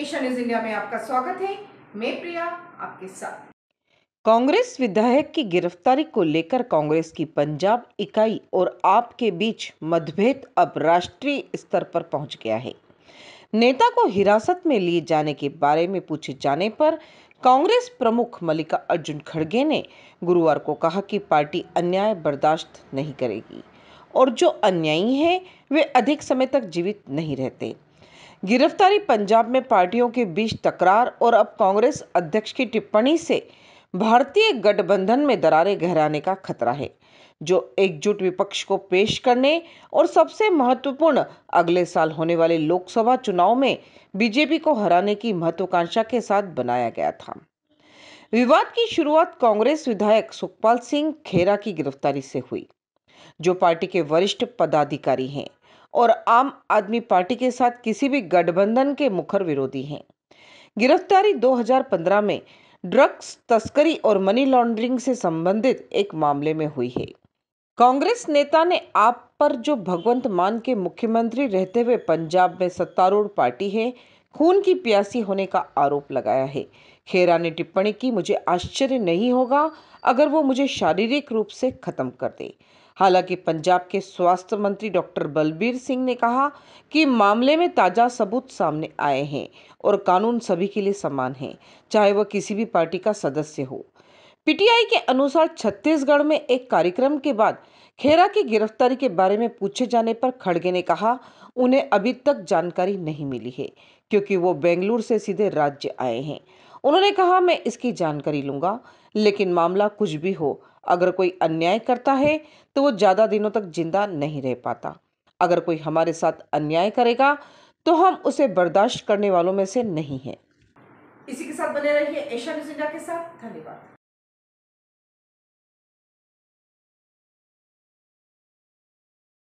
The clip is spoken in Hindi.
एशिया न्यूज इंडिया में आपका स्वागत है मैं प्रिया आपके साथ कांग्रेस विधायक की गिरफ्तारी को लेकर कांग्रेस की पंजाब इकाई और आप के बीच मतभेद अब राष्ट्रीय स्तर पर पहुंच गया है नेता को हिरासत में लिए जाने के बारे में पूछे जाने पर कांग्रेस प्रमुख मल्लिका अर्जुन खड़गे ने गुरुवार को कहा कि पार्टी अन्याय बर्दाश्त नहीं करेगी और जो अन्यायी हैं वे अधिक समय तक जीवित नहीं रहते गिरफ्तारी पंजाब में पार्टियों के बीच तकरार और अब कांग्रेस अध्यक्ष की टिप्पणी से भारतीय गठबंधन में दरारें गहराने का खतरा है जो एकजुट विपक्ष को पेश करने और सबसे महत्वपूर्ण अगले साल होने वाले लोकसभा चुनाव में बीजेपी को हराने की महत्वाकांक्षा के साथ बनाया गया था विवाद की शुरुआत कांग्रेस विधायक सुखपाल सिंह खेरा की गिरफ्तारी से हुई जो पार्टी के वरिष्ठ पदाधिकारी हैं और आम आदमी पार्टी के साथ किसी भी गठबंधन के मुखर विरोधी हैं गिरफ्तारी 2015 में ड्रग्स तस्करी और मनी लॉन्ड्रिंग से संबंधित एक मामले में हुई है कांग्रेस नेता ने आप पर जो भगवंत मान के मुख्यमंत्री रहते हुए पंजाब में सत्तारूढ़ पार्टी है खून की प्यासी होने का आरोप लगाया है खेरा ने टिप्पणी की मुझे आश्चर्य नहीं होगा अगर वो मुझे शारीरिक रूप से खत्म कर दे हालांकि पंजाब के स्वास्थ्य मंत्री डॉक्टर बलबीर सिंह ने कहा कि मामले में ताज़ा सबूत सामने आए हैं और कानून सभी के लिए समान है चाहे वह किसी भी पार्टी का सदस्य हो पीटीआई के अनुसार छत्तीसगढ़ में एक कार्यक्रम के बाद खेरा की गिरफ्तारी के बारे में पूछे जाने पर खड़गे ने कहा उन्हें अभी तक जानकारी नहीं मिली है क्योंकि वो बेंगलुरु से सीधे राज्य आए हैं उन्होंने कहा मैं इसकी जानकारी लूंगा लेकिन मामला कुछ भी हो अगर कोई अन्याय करता है तो वो ज़्यादा दिनों तक जिंदा नहीं रह पाता अगर कोई हमारे साथ अन्याय करेगा तो हम उसे बर्दाश्त करने वालों में से नहीं हैं इसी के साथ बने रहिए एशिया न्यूज इंडिया के साथ धन्यवाद